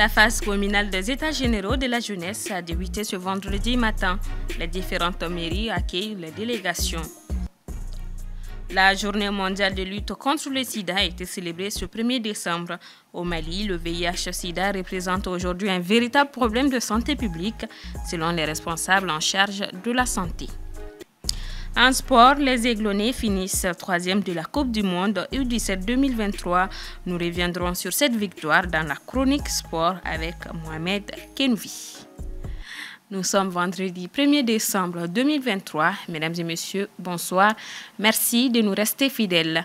La phase communale des États généraux de la jeunesse a débuté ce vendredi matin. Les différentes mairies accueillent les délégations. La journée mondiale de lutte contre le sida a été célébrée ce 1er décembre. Au Mali, le VIH-sida représente aujourd'hui un véritable problème de santé publique, selon les responsables en charge de la santé. En sport, les Aiglonnais finissent troisième de la Coupe du Monde U17 2023. Nous reviendrons sur cette victoire dans la chronique sport avec Mohamed Kenvi. Nous sommes vendredi 1er décembre 2023. Mesdames et messieurs, bonsoir. Merci de nous rester fidèles.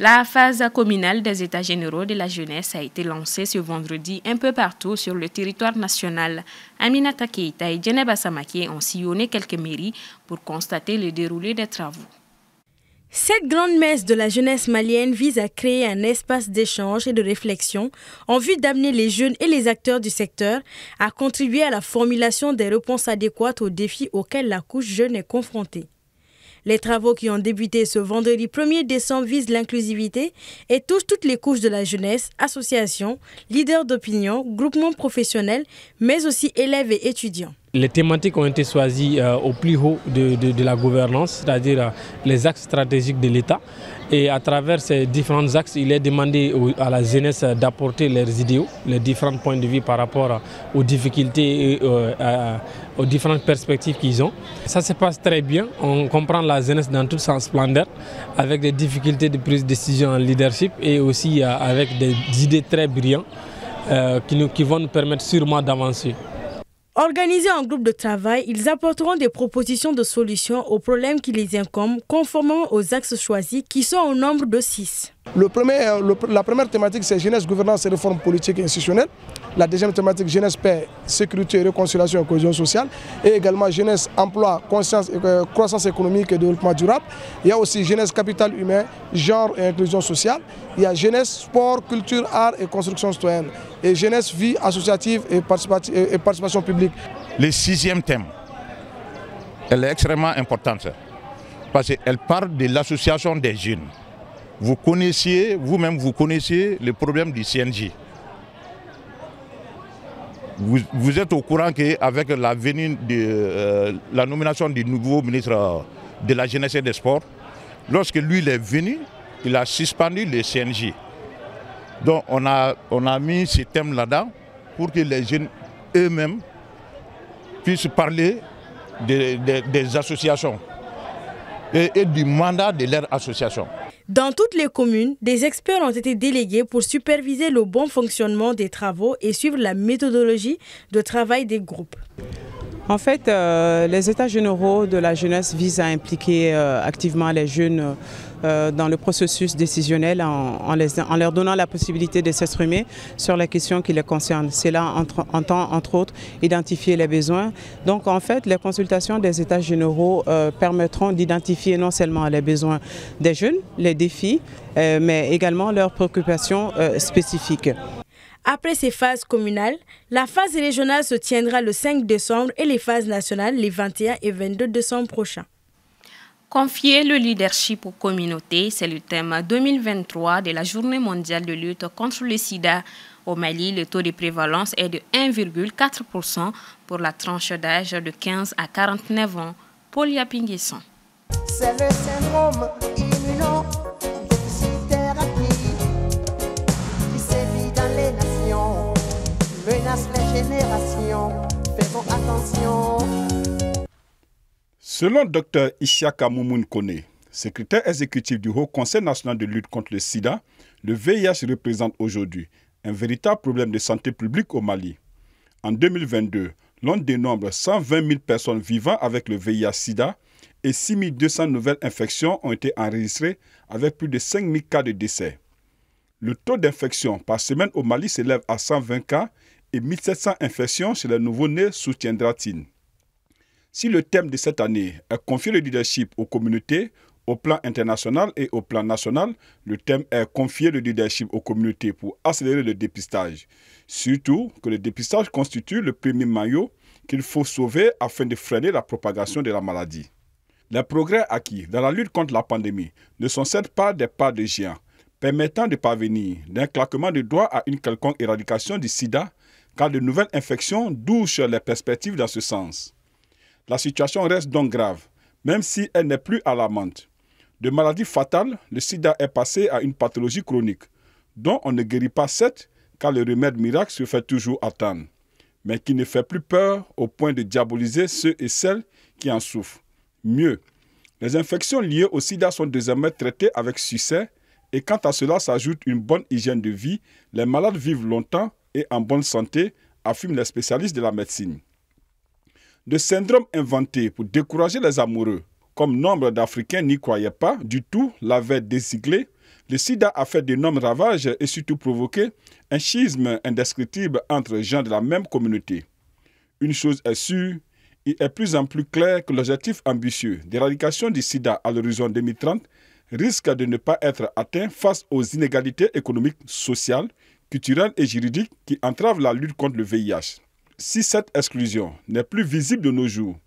La phase communale des États généraux de la jeunesse a été lancée ce vendredi un peu partout sur le territoire national. Aminata Keita et Djeneba Basamaké ont sillonné quelques mairies pour constater le déroulé des travaux. Cette grande messe de la jeunesse malienne vise à créer un espace d'échange et de réflexion en vue d'amener les jeunes et les acteurs du secteur à contribuer à la formulation des réponses adéquates aux défis auxquels la couche jeune est confrontée. Les travaux qui ont débuté ce vendredi 1er décembre visent l'inclusivité et touchent toutes les couches de la jeunesse, associations, leaders d'opinion, groupements professionnels, mais aussi élèves et étudiants les thématiques ont été choisies euh, au plus haut de, la gouvernance, c'est-à-dire euh, les axes stratégiques de l'État. Et à travers ces différents axes, il est demandé à la jeunesse euh, d'apporter leurs idéaux, les différents points de vue par rapport aux difficultés aux différentes perspectives qu'ils ont. Ça se passe très bien, on comprend la jeunesse dans toute sa splendeur, avec des difficultés de prise de décision en leadership et aussi euh, avec des idées très brillantes euh, qui, nous, qui vont nous permettre sûrement d'avancer. Organisés en groupe de travail, ils apporteront des propositions de solutions aux problèmes qui les incombent conformément aux axes choisis qui sont au nombre de six. Euh, la première thématique, c'est jeunesse, gouvernance et réforme politique et institutionnelle. La deuxième thématique, jeunesse, paix, sécurité, réconciliation et cohésion sociale. Et également jeunesse, emploi, conscience, euh, croissance économique et développement durable. Il y a aussi jeunesse, capital humain, genre et inclusion sociale. Il y a jeunesse, sport, culture, art et construction citoyenne. Et jeunesse, vie associative et, participation publique. Le sixième thème, elle est extrêmement importante parce qu'elle parle de l'association des jeunes vous connaissiez, vous-même, vous connaissiez le problème du CNJ. Vous, êtes au courant qu'avec la venue de euh, la nomination du nouveau ministre euh, de la Jeunesse et des Sports, lorsque lui est venu, il a suspendu le CNJ. Donc on a, on a mis ce thème là-dedans pour que les jeunes eux-mêmes puissent parler des associations et, et du mandat de leur association. Dans toutes les communes, des experts ont été délégués pour superviser le bon fonctionnement des travaux et suivre la méthodologie de travail des groupes. En fait, euh, les États généraux de la jeunesse visent à impliquer euh, activement les jeunes euh, dans le processus décisionnel en, leur donnant la possibilité de s'exprimer sur les questions qui les concernent. Cela entend, entre autres, identifier les besoins. Donc, en fait, les consultations des États généraux permettront d'identifier non seulement les besoins des jeunes, les défis, mais également leurs préoccupations spécifiques. Après ces phases communales, la phase régionale se tiendra le 5 décembre et les phases nationales les 21 et 22 décembre prochains. Confier le leadership aux communautés, c'est le thème 2023 de la Journée mondiale de lutte contre le sida. Au Mali, le taux de prévalence est de 1,4% pour la tranche d'âge de 15 à 49 ans. Paul Yapingesson. C'est le génération. Faisons attention. Selon Dr Ishiaka Moumoun Kone, secrétaire exécutif du Haut Conseil national de lutte contre le sida, le VIH représente aujourd'hui un véritable problème de santé publique au Mali. En 2022, l'on dénombre 120 000 personnes vivant avec le VIH-Sida et 6 200 nouvelles infections ont été enregistrées avec plus de 5 000 cas de décès. Le taux d'infection par semaine au Mali s'élève à 120 cas et 1700 infections chez les nouveau-nés, soutiendra-t-il. Si le thème de cette année est confier le leadership aux communautés, au plan international et au plan national, le thème est confier le leadership aux communautés pour accélérer le dépistage. Surtout que le dépistage constitue le premier maillot qu'il faut sauver afin de freiner la propagation de la maladie. Les progrès acquis dans la lutte contre la pandémie ne sont certes pas des pas de géant, permettant de parvenir d'un claquement de doigts à une quelconque éradication du sida, car de nouvelles infections douchent les perspectives dans ce sens. La situation reste donc grave, même si elle n'est plus alarmante. De maladie fatale, le sida est passé à une pathologie chronique, dont on ne guérit pas cette, car le remède miracle se fait toujours attendre, mais qui ne fait plus peur au point de diaboliser ceux et celles qui en souffrent. Mieux, les infections liées au sida sont désormais traitées avec succès, et quant à cela s'ajoute une bonne hygiène de vie, les malades vivent longtemps et en bonne santé, affirment les spécialistes de la médecine. Le syndrome inventé pour décourager les amoureux, comme nombre d'Africains n'y croyaient pas du tout, l'avait désiglé, le sida a fait d'énormes ravages et surtout provoqué un schisme indescriptible entre gens de la même communauté. Une chose est sûre, il est plus en plus clair que l'objectif ambitieux d'éradication du sida à l'horizon 2030 risque de ne pas être atteint face aux inégalités économiques, sociales culturelle et juridique qui entrave la lutte contre le VIH. Si cette exclusion n'est plus visible de nos jours,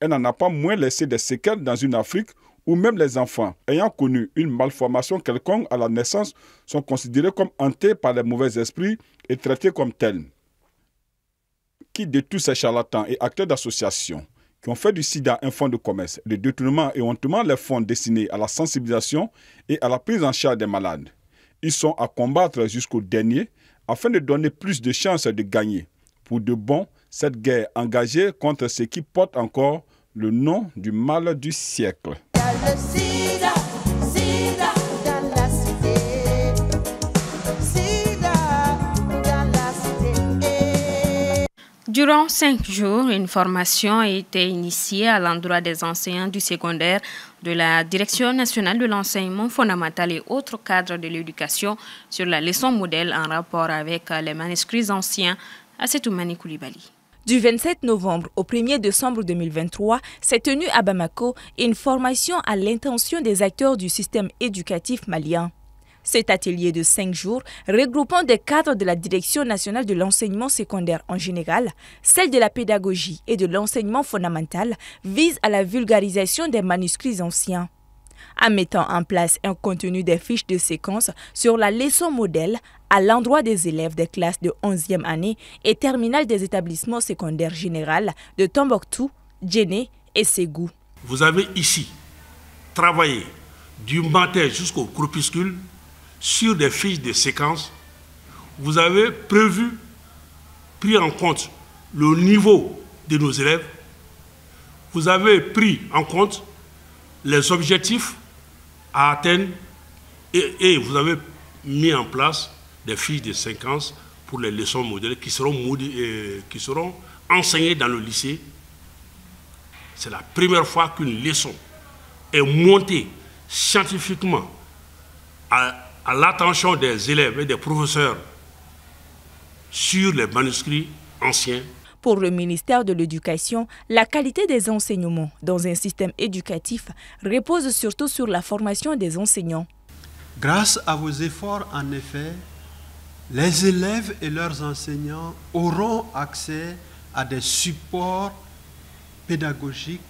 elle n'en a pas moins laissé des séquelles dans une Afrique où même les enfants ayant connu une malformation quelconque à la naissance sont considérés comme hantés par les mauvais esprits et traités comme tels. Qui de tous ces charlatans et acteurs d'associations qui ont fait du sida un fonds de commerce, de détournement et hontement les fonds destinés à la sensibilisation et à la prise en charge des malades ils sont à combattre jusqu'au dernier afin de donner plus de chances de gagner. Pour de bon, cette guerre engagée contre ce qui porte encore le nom du mal du siècle. Durant cinq jours, une formation a été initiée à l'endroit des enseignants du secondaire de la Direction nationale de l'enseignement fondamental et autres cadres de l'éducation sur la leçon modèle en rapport avec euh, les manuscrits anciens à Setoumani Koulibaly. Du 27 novembre au 1er décembre 2023, s'est tenue à Bamako une formation à l'intention des acteurs du système éducatif malien. Cet atelier de cinq jours, regroupant des cadres de la Direction nationale de l'enseignement secondaire en général, celle de la pédagogie et de l'enseignement fondamental, vise à la vulgarisation des manuscrits anciens. En mettant en place un contenu des fiches de séquence sur la leçon modèle à l'endroit des élèves des classes de 11e année et terminale des établissements secondaires général de Tombouctou, Djéné et Ségou. Vous avez ici travaillé du matin jusqu'au crépuscule sur des fiches de séquence, vous avez prévu, pris en compte le niveau de nos élèves, vous avez pris en compte les objectifs à atteindre et, vous avez mis en place des fiches de séquence pour les leçons modèles qui seront, euh, qui seront enseignées dans le lycée. C'est la première fois qu'une leçon est montée scientifiquement à, à l'attention des élèves et des professeurs sur les manuscrits anciens. Pour le ministère de l'Éducation, la qualité des enseignements dans un système éducatif repose surtout sur la formation des enseignants. Grâce à vos efforts, en effet, les élèves et leurs enseignants auront accès à des supports pédagogiques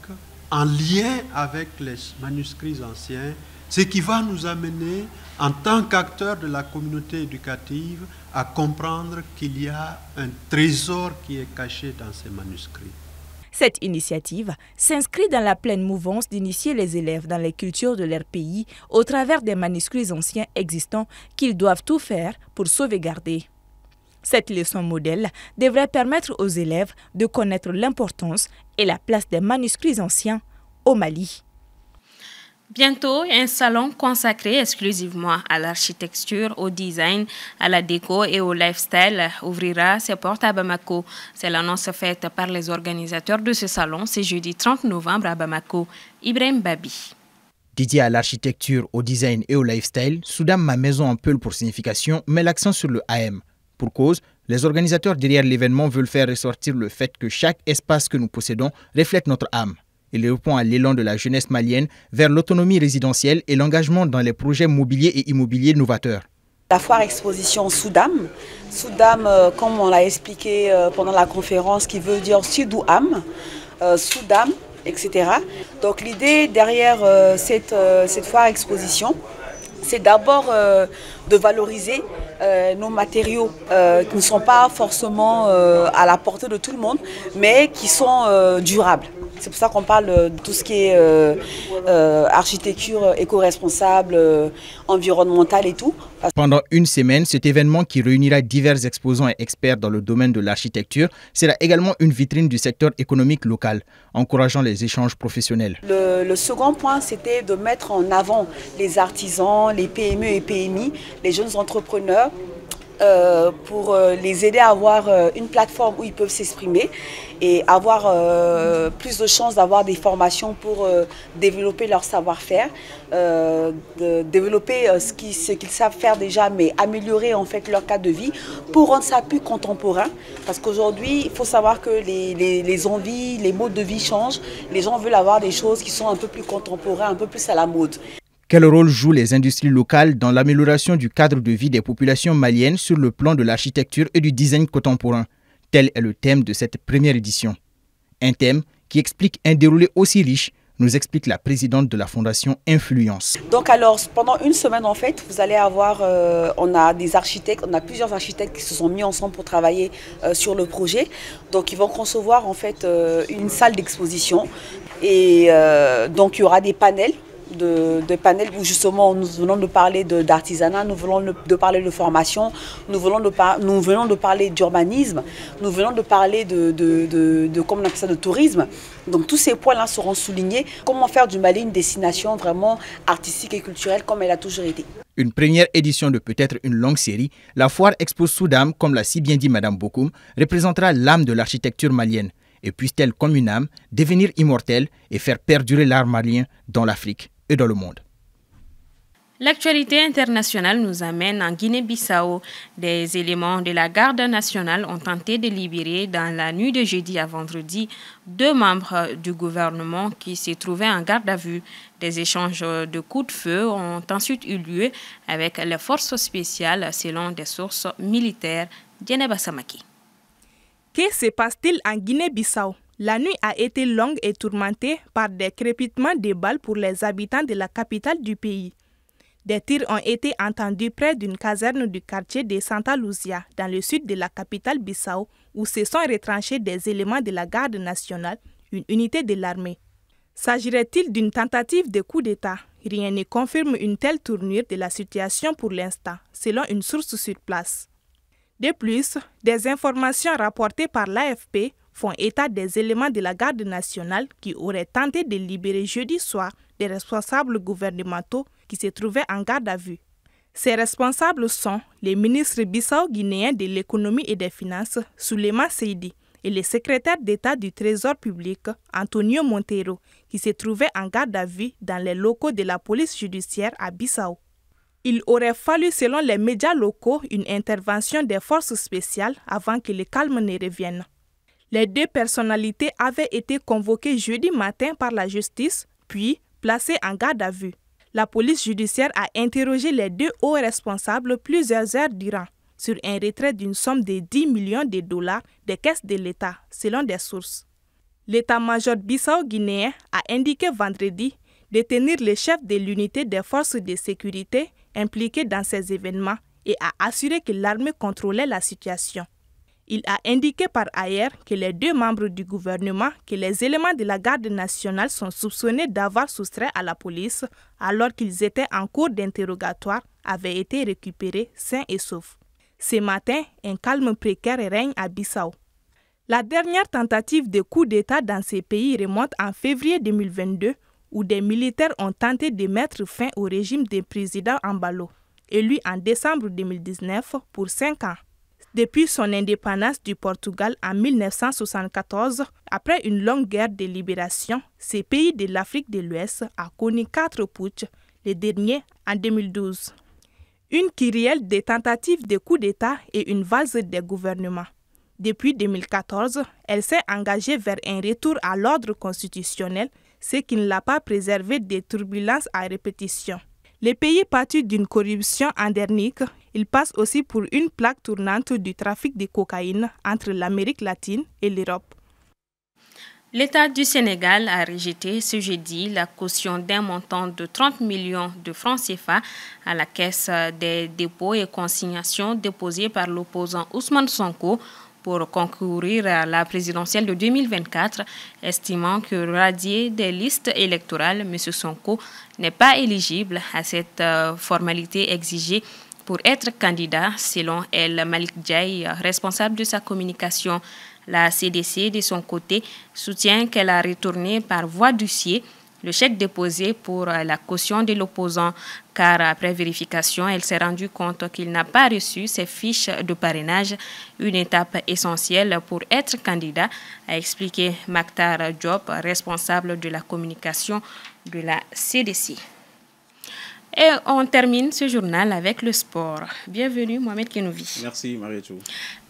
en lien avec les manuscrits anciens ce qui va nous amener, en tant qu'acteurs de la communauté éducative, à comprendre qu'il y a un trésor qui est caché dans ces manuscrits. Cette initiative s'inscrit dans la pleine mouvance d'initier les élèves dans les cultures de leur pays au travers des manuscrits anciens existants qu'ils doivent tout faire pour sauvegarder. Cette leçon modèle devrait permettre aux élèves de connaître l'importance et la place des manuscrits anciens au Mali. Bientôt, un salon consacré exclusivement à l'architecture, au design, à la déco et au lifestyle ouvrira ses portes à Bamako. C'est l'annonce faite par les organisateurs de ce salon ce jeudi 30 novembre à Bamako. Ibrahim Babi. Dédié à l'architecture, au design et au lifestyle, Soudan Ma Maison en Peul pour signification met l'accent sur le AM. Pour cause, les organisateurs derrière l'événement veulent faire ressortir le fait que chaque espace que nous possédons reflète notre âme. Il répond à l'élan de la jeunesse malienne vers l'autonomie résidentielle et l'engagement dans les projets mobiliers et immobiliers novateurs. La foire exposition Soudam, Soudam euh, comme on l'a expliqué euh, pendant la conférence, qui veut dire Sudouam, euh, Soudam, etc. Donc l'idée derrière cette, cette foire exposition, c'est d'abord de valoriser nos matériaux qui ne sont pas forcément à la portée de tout le monde, mais qui sont durables. C'est pour ça qu'on parle de tout ce qui est euh, euh, architecture éco-responsable, euh, environnementale et tout. Pendant une semaine, cet événement qui réunira divers exposants et experts dans le domaine de l'architecture sera également une vitrine du secteur économique local, encourageant les échanges professionnels. le second point, c'était de mettre en avant les artisans, les PME et PMI, les jeunes entrepreneurs euh, pour euh, les aider à avoir euh, une plateforme où ils peuvent s'exprimer et avoir plus de chances d'avoir des formations pour développer leur savoir-faire, développer ce qu'ils savent faire déjà, mais améliorer en fait leur cadre de vie pour rendre ça plus contemporain. Parce qu'aujourd'hui, il faut savoir que les, les envies, les modes de vie changent. Les gens veulent avoir des choses qui sont un peu plus contemporains, un peu plus à la mode. Quel rôle jouent les industries locales dans l'amélioration du cadre de vie des populations maliennes sur le plan de l'architecture et du design contemporain Tel est le thème de cette première édition. Un thème qui explique un déroulé aussi riche nous explique la présidente de la fondation Influence. Donc alors, pendant une semaine en fait, vous allez avoir, euh, on a des architectes, on a plusieurs architectes qui se sont mis ensemble pour travailler euh, sur le projet. Donc ils vont concevoir en fait euh, une salle d'exposition et donc il y aura des panels de, panels où justement nous venons de parler d'artisanat, nous venons de, parler de formation, nous, venons de, nous venons de parler d'urbanisme, nous venons de parler de, de, de tourisme. Donc tous ces points-là seront soulignés. Comment faire du Mali une destination vraiment artistique et culturelle comme elle a toujours été. Une première édition de peut-être une longue série, la foire Expo Soudam, comme l'a si bien dit Madame Bokoum, représentera l'âme de l'architecture malienne et puisse-t-elle, comme une âme, devenir immortelle et faire perdurer l'art malien dans l'Afrique et dans le monde. L'actualité internationale nous amène en Guinée-Bissau. Des éléments de la garde nationale ont tenté de libérer dans la nuit de jeudi à vendredi deux membres du gouvernement qui se trouvaient en garde à vue. Des échanges de coups de feu ont ensuite eu lieu avec les forces spéciales selon des sources militaires. Djeneba Que se passe-t-il en Guinée-Bissau la nuit a été longue et tourmentée par des crépitements de balles pour les habitants de la capitale du pays. Des tirs ont été entendus près d'une caserne du quartier de Santa Luzia, dans le sud de la capitale Bissau, où se sont retranchés des éléments de la garde nationale, une unité de l'armée. S'agirait-il d'une tentative de coup d'État Rien ne confirme une telle tournure de la situation pour l'instant, selon une source sur place. De plus, des informations rapportées par l'AFP font état des éléments de la garde nationale qui auraient tenté de libérer jeudi soir des responsables gouvernementaux qui se trouvaient en garde à vue. Ces responsables sont les ministres bissau-guinéens de l'économie et des finances, Sulema Seydi, et le secrétaire d'État du Trésor public, Antonio Montero, qui se trouvait en garde à vue dans les locaux de la police judiciaire à Bissau. Il aurait fallu, selon les médias locaux, une intervention des forces spéciales avant que le calme ne revienne. Les deux personnalités avaient été convoquées jeudi matin par la justice, puis placées en garde à vue. La police judiciaire a interrogé les deux hauts responsables plusieurs heures durant sur un retrait d'une somme de 10 millions de dollars des caisses de l'État, selon des sources. L'état-major bissau-guinéen a indiqué vendredi détenir le chef de l'unité des forces de sécurité impliquées dans ces événements et a assuré que l'armée contrôlait la situation. Il a indiqué par ailleurs que les deux membres du gouvernement que les éléments de la garde nationale sont soupçonnés d'avoir soustrait à la police alors qu'ils étaient en cours d'interrogatoire avaient été récupérés sains et saufs. Ce matin, un calme précaire règne à Bissau. La dernière tentative de coup d'État dans ces pays remonte en février 2022 où des militaires ont tenté de mettre fin au régime du président Ambalo, élu en décembre 2019 pour cinq ans depuis son indépendance du Portugal en 1974, après une longue guerre de libération, ce pays de l'Afrique de l'Ouest a connu quatre putsch, les derniers en 2012. Une qui réelle des tentatives de coups d'État et une valse des gouvernements. Depuis 2014, elle s'est engagée vers un retour à l'ordre constitutionnel, ce qui ne l'a pas préservé des turbulences à répétition. Le pays partis d'une corruption endémique il passe aussi pour une plaque tournante du trafic de cocaïne entre l'Amérique latine et l'Europe. L'État du Sénégal a rejeté ce jeudi la caution d'un montant de 30 millions de francs CFA à la Caisse des dépôts et consignations déposée par l'opposant Ousmane Sonko pour concourir à la présidentielle de 2024, estimant que radier des listes électorales, M. Sonko n'est pas éligible à cette euh, formalité exigée pour être candidat, selon elle, Malik Djaï, responsable de sa communication. La CDC, de son côté, soutient qu'elle a retourné par voie d'huissier le chèque déposé pour la caution de l'opposant, car après vérification, elle s'est rendue compte qu'il n'a pas reçu ses fiches de parrainage, une étape essentielle pour être candidat, a expliqué Maktar Diop, responsable de la communication de la CDC. Et on termine ce journal avec le sport. Bienvenue Mohamed Kenouvi. Merci Marietou.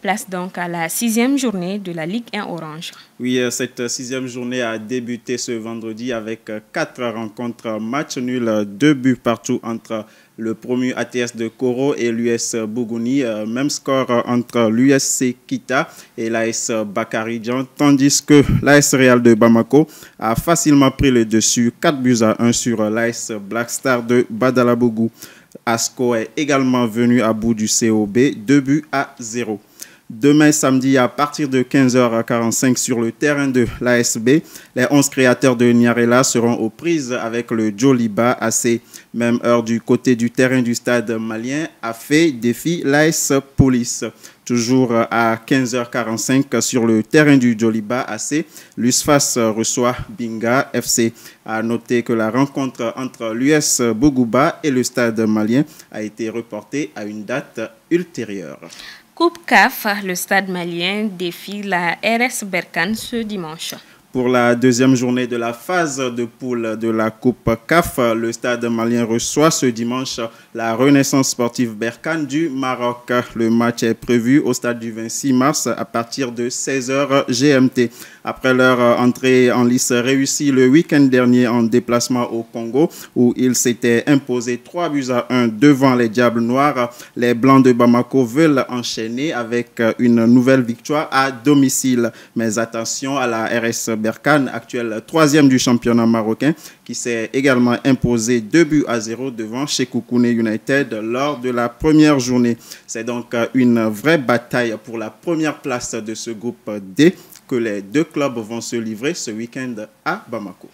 Place donc à la sixième journée de la Ligue 1 Orange. Oui, euh, cette sixième journée a débuté ce vendredi avec euh, quatre rencontres, match nul, deux buts partout entre le premier ATS de Koro et l'US Bougouni. Euh, même score entre l'USC Kita et l'AS Bakaridjan, tandis que l'AS Real de Bamako a facilement pris le dessus 4 buts à 1 sur l'AS Black Star de Badalabougou. Asco est également venu à bout du COB, 2 buts à 0. Demain samedi à partir de 15h45 sur le terrain de l'ASB, les 11 créateurs de Niarela seront aux prises avec le Joliba AC. Même heure du côté du terrain du stade malien. A fait e défi l'AS Police. Toujours à 15h45 sur le terrain du Joliba AC, l'USFAS reçoit Binga FC. A noter que la rencontre entre l'US Bogouba et le stade malien a été reportée à une date ultérieure. Coupe CAF, le stade malien défie la RS Berkane ce dimanche. Pour la deuxième journée de la phase de poule de la Coupe CAF, le stade malien reçoit ce dimanche la Renaissance sportive Berkane du Maroc. Le match est prévu au stade du 26 mars à partir de 16h GMT. Après leur entrée en lice réussie le week-end dernier en déplacement au Congo, où ils s'étaient imposés 3 buts à 1 devant les Diables Noirs, les Blancs de Bamako veulent enchaîner avec une nouvelle victoire à domicile. Mais attention à la RSB Berkane, actuel troisième du championnat marocain, qui s'est également imposé 2 buts à 0 devant shekoukouné United lors de la première journée. C'est donc euh, une vraie bataille pour la première place de ce groupe D que les deux clubs vont se livrer ce week-end à Bamako.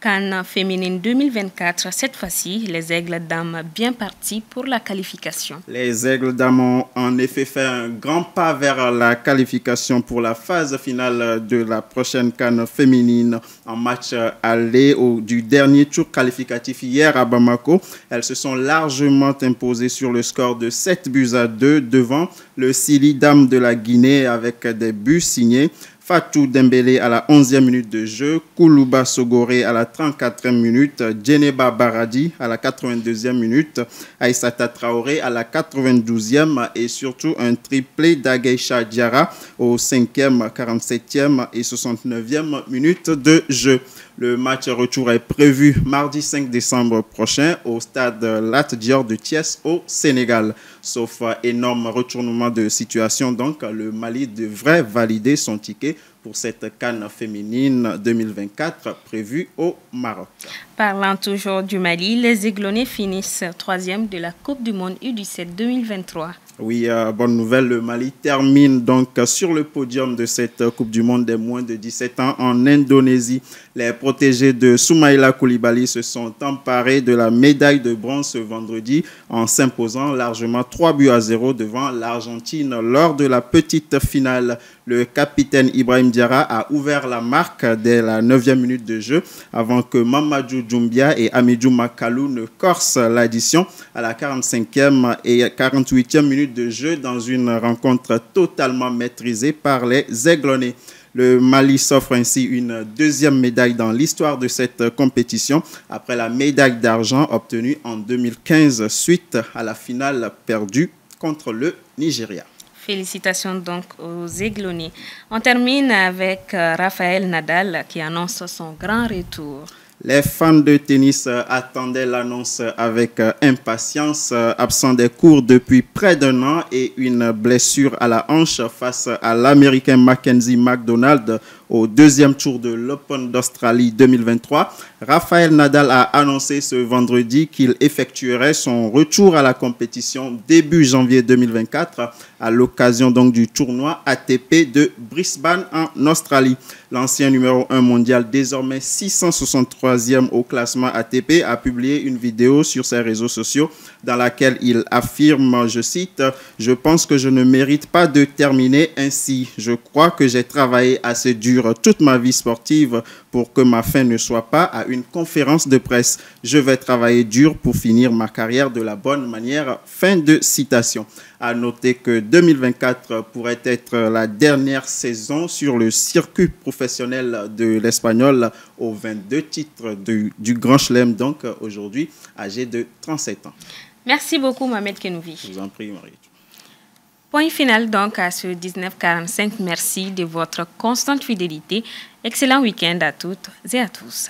Cannes féminine 2024, cette fois-ci, les Aigles dames bien partis pour la qualification. Les Aigles dames ont en effet fait un grand pas vers la qualification pour la phase finale de la prochaine Cannes féminine en match aller au, du dernier tour qualificatif hier à Bamako. Elles se sont largement imposées sur le score de 7 buts à 2 devant le Sili Dame de la Guinée avec des buts signés Fatou Dembélé à la 11e minute de jeu, Koulouba Sogoré à la 34e minute, Djeneba Baradi à la 82e minute, Aïssata Traoré à la 92e et surtout un triplé d'Ageisha Diara au 5e, 47e et 69e minute de jeu. Le match retour est prévu mardi 5 décembre prochain au stade Lat Dior de Thiès au Sénégal. Sauf énorme retournement de situation, donc le Mali devrait valider son ticket pour cette canne féminine 2024 prévue au Maroc. Parlant toujours du Mali, les Aiglonais finissent troisième de la Coupe du Monde U17 2023. Oui, euh, bonne nouvelle, le Mali termine donc sur le podium de cette Coupe du Monde des moins de 17 ans en Indonésie. Les protégés de Soumaïla Koulibaly se sont emparés de la médaille de bronze ce vendredi en s'imposant largement 3 buts à 0 devant l'Argentine lors de la petite finale le capitaine Ibrahim Diara a ouvert la marque dès la 9e minute de jeu avant que Mamadou Djumbia et Amidou Makalou ne corsent l'addition à la 45e et 48e minute de jeu dans une rencontre totalement maîtrisée par les Aiglonais. Le Mali s'offre ainsi une deuxième médaille dans l'histoire de cette compétition après la médaille d'argent obtenue en 2015 suite à la finale perdue contre le Nigeria. Félicitations donc aux Aiglonniers. On termine avec euh, Raphaël Nadal qui annonce son grand retour. Les fans de tennis euh, attendaient l'annonce avec euh, impatience, absent des cours depuis près d'un an et une blessure à la hanche face à l'Américain Mackenzie McDonald au deuxième tour de l'Open d'Australie 2023, Rafael Nadal a annoncé ce vendredi qu'il effectuerait son retour à la compétition début janvier 2024 à l'occasion donc du tournoi ATP de Brisbane en Australie. L'ancien numéro 1 mondial, désormais 663e au classement ATP, a publié une vidéo sur ses réseaux sociaux dans laquelle il affirme, je cite, Je pense que je ne mérite pas de terminer ainsi. Je crois que j'ai travaillé assez dur toute ma vie sportive pour que ma fin ne soit pas à une conférence de presse. Je vais travailler dur pour finir ma carrière de la bonne manière. Fin de citation. À noter que 2024 pourrait être la dernière saison sur le circuit professionnel de l'Espagnol aux 22 titres du, Grand Chelem, donc aujourd'hui âgé de 37 ans. Merci beaucoup, Mohamed Kenouvi. Je vous en prie, Marie. Point final donc à ce 1945. Merci de votre constante fidélité. Excellent week-end à toutes et à tous.